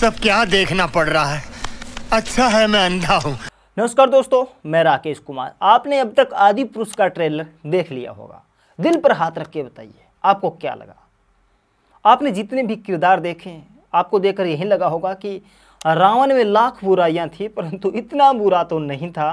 सब क्या देखना पड़ रहा है अच्छा है मैं अंधा हूँ नमस्कार दोस्तों मैं राकेश कुमार आपने अब तक आदि पुरुष का ट्रेलर देख लिया होगा दिल पर हाथ रख के बताइए आपको क्या लगा आपने जितने भी किरदार देखे आपको देखकर यही लगा होगा कि रावण में लाख बुराइयां थी परंतु इतना बुरा तो नहीं था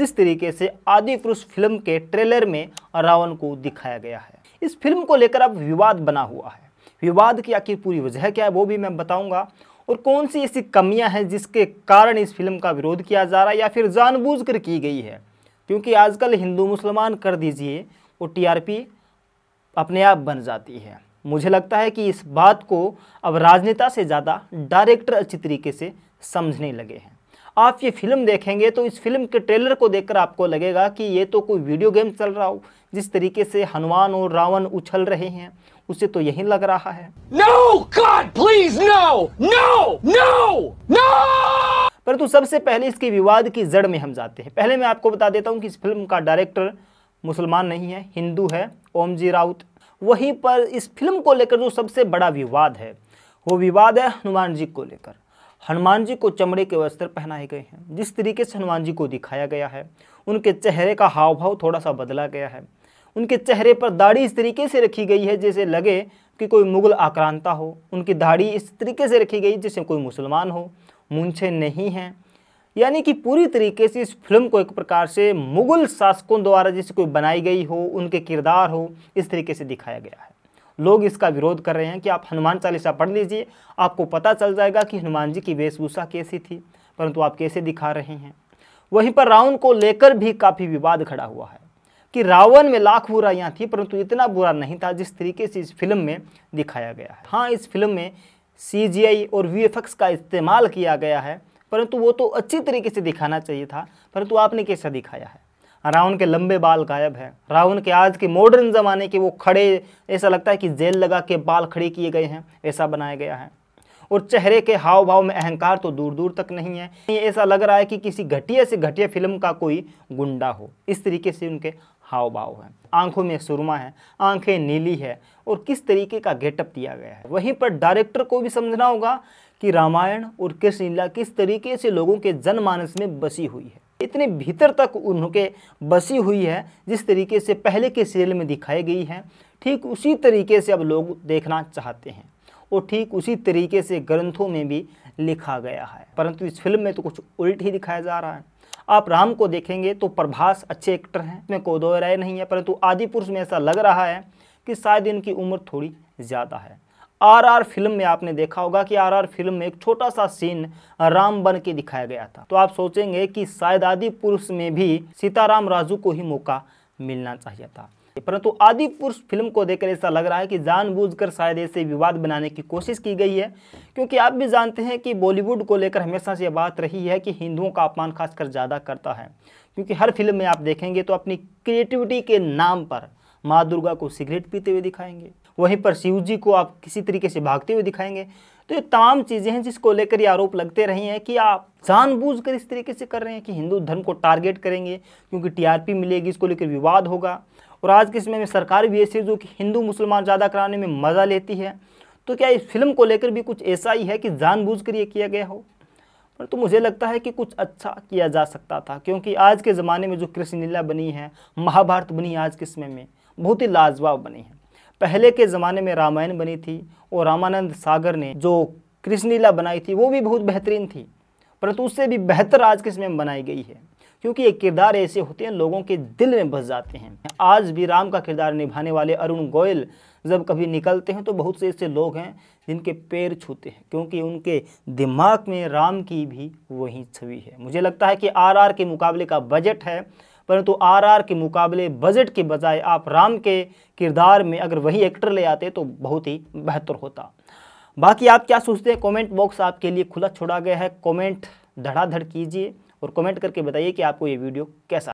जिस तरीके से आदि पुरुष फिल्म के ट्रेलर में रावण को दिखाया गया है इस फिल्म को लेकर अब विवाद बना हुआ है विवाद की आखिर पूरी वजह क्या है वो भी मैं बताऊंगा और कौन सी ऐसी कमियां हैं जिसके कारण इस फिल्म का विरोध किया जा रहा है या फिर जानबूझकर की गई है क्योंकि आजकल हिंदू मुसलमान कर दीजिए वो टीआरपी अपने आप बन जाती है मुझे लगता है कि इस बात को अब राजनेता से ज़्यादा डायरेक्टर अच्छी तरीके से समझने लगे हैं आप ये फिल्म देखेंगे तो इस फिल्म के ट्रेलर को देखकर आपको लगेगा कि ये तो कोई वीडियो गेम चल रहा हो जिस तरीके से हनुमान और रावण उछल रहे हैं उसे तो यही लग रहा है no God please no no no no परंतु सबसे पहले इसके विवाद की जड़ में हम जाते हैं पहले मैं आपको बता देता हूँ कि इस फिल्म का डायरेक्टर मुसलमान नहीं है हिंदू है ओम जी राउत वहीं पर इस फिल्म को लेकर जो सबसे बड़ा विवाद है वो विवाद है हनुमान जी को लेकर हनुमान जी को चमड़े के वस्त्र पहनाए गए हैं जिस तरीके से हनुमान जी को दिखाया गया है उनके चेहरे का हाव भाव थोड़ा सा बदला गया है उनके चेहरे पर दाढ़ी इस तरीके से रखी गई है जैसे लगे कि कोई मुगल आक्रांता हो उनकी दाढ़ी इस तरीके से रखी गई जैसे कोई मुसलमान हो मुंछे नहीं हैं यानी कि पूरी तरीके से इस फिल्म को एक प्रकार से मुगल शासकों द्वारा जैसे कोई बनाई गई हो उनके किरदार हो इस तरीके से दिखाया गया है लोग इसका विरोध कर रहे हैं कि आप हनुमान चालीसा पढ़ लीजिए आपको पता चल जाएगा कि हनुमान जी की वेशभूषा कैसी थी परंतु आप कैसे दिखा रहे हैं वहीं पर रावण को लेकर भी काफ़ी विवाद खड़ा हुआ है कि रावण में लाख बुराइयाँ थी परंतु इतना बुरा नहीं था जिस तरीके से इस फिल्म में दिखाया गया है हाँ इस फिल्म में सी और वी का इस्तेमाल किया गया है परंतु वो तो अच्छी तरीके से दिखाना चाहिए था परंतु आपने कैसा दिखाया है रावण के लंबे बाल गायब हैं रावण के आज के मॉडर्न ज़माने के वो खड़े ऐसा लगता है कि जेल लगा के बाल खड़े किए गए हैं ऐसा बनाया गया है और चेहरे के हाव भाव में अहंकार तो दूर दूर तक नहीं है ये ऐसा लग रहा है कि किसी घटिया से घटिया फिल्म का कोई गुंडा हो इस तरीके से उनके हाव भाव हैं आंखों में सुरमा है आंखें नीली है और किस तरीके का गेटअप दिया गया है वहीं पर डायरेक्टर को भी समझना होगा कि रामायण और कृष्ण लीला किस तरीके से लोगों के जनमानस में बसी हुई है इतने भीतर तक उनके बसी हुई है जिस तरीके से पहले के सीरियल में दिखाई गई है ठीक उसी तरीके से अब लोग देखना चाहते हैं और ठीक उसी तरीके से ग्रंथों में भी लिखा गया है परंतु इस फिल्म में तो कुछ उल्ट ही दिखाया जा रहा है आप राम को देखेंगे तो प्रभास अच्छे एक्टर हैं इसमें कोई दो राय नहीं है परंतु आदि पुरुष में ऐसा लग रहा है कि शायद इनकी उम्र थोड़ी ज़्यादा है आरआर फिल्म में आपने देखा होगा कि आरआर फिल्म में एक छोटा सा सीन राम बन के दिखाया गया था तो आप सोचेंगे कि शायद आदि पुरुष में भी सीताराम राजू को ही मौका मिलना चाहिए था परंतु आदि पुरुष फिल्म को देखकर ऐसा लग रहा है कि जानबूझकर शायद ऐसे विवाद बनाने की कोशिश की गई है क्योंकि आप भी जानते हैं कि बॉलीवुड को लेकर हमेशा से बात रही है कि हिंदुओं का अपमान खासकर ज़्यादा करता है क्योंकि हर फिल्म में आप देखेंगे तो अपनी क्रिएटिविटी के नाम पर माँ दुर्गा को सिगरेट पीते हुए दिखाएंगे वहीं पर शिव जी को आप किसी तरीके से भागते हुए दिखाएंगे तो ये तमाम चीज़ें हैं जिसको लेकर ये आरोप लगते रहे हैं कि आप जानबूझकर इस तरीके से कर रहे हैं कि हिंदू धर्म को टारगेट करेंगे क्योंकि टीआरपी मिलेगी इसको लेकर विवाद होगा और आज के समय में सरकार भी ऐसी जो कि हिंदू मुसलमान ज़्यादा कराने में मज़ा लेती है तो क्या इस फिल्म को लेकर भी कुछ ऐसा ही है कि कर ये किया गया हो पर तो मुझे लगता है कि कुछ अच्छा किया जा सकता था क्योंकि आज के ज़माने में जो कृष्ण लीला बनी है महाभारत बनी आज के समय में बहुत ही लाजवाब बनी है पहले के ज़माने में रामायण बनी थी और रामानंद सागर ने जो कृष्ण लीला बनाई थी वो भी बहुत बेहतरीन थी परंतु उससे भी बेहतर आज के समय में बनाई गई है क्योंकि ये किरदार ऐसे होते हैं लोगों के दिल में बस जाते हैं आज भी राम का किरदार निभाने वाले अरुण गोयल जब कभी निकलते हैं तो बहुत से ऐसे लोग हैं जिनके पैर छूते हैं क्योंकि उनके दिमाग में राम की भी वही छवि है मुझे लगता है कि आरआर के मुकाबले का बजट है परंतु आर आरआर के मुकाबले बजट के बजाय आप राम के किरदार में अगर वही एक्टर ले आते तो बहुत ही बेहतर होता बाकी आप क्या सोचते हैं कमेंट बॉक्स आपके लिए खुला छोड़ा गया है कमेंट धड़ाधड़ कीजिए और कमेंट करके बताइए कि आपको ये वीडियो कैसा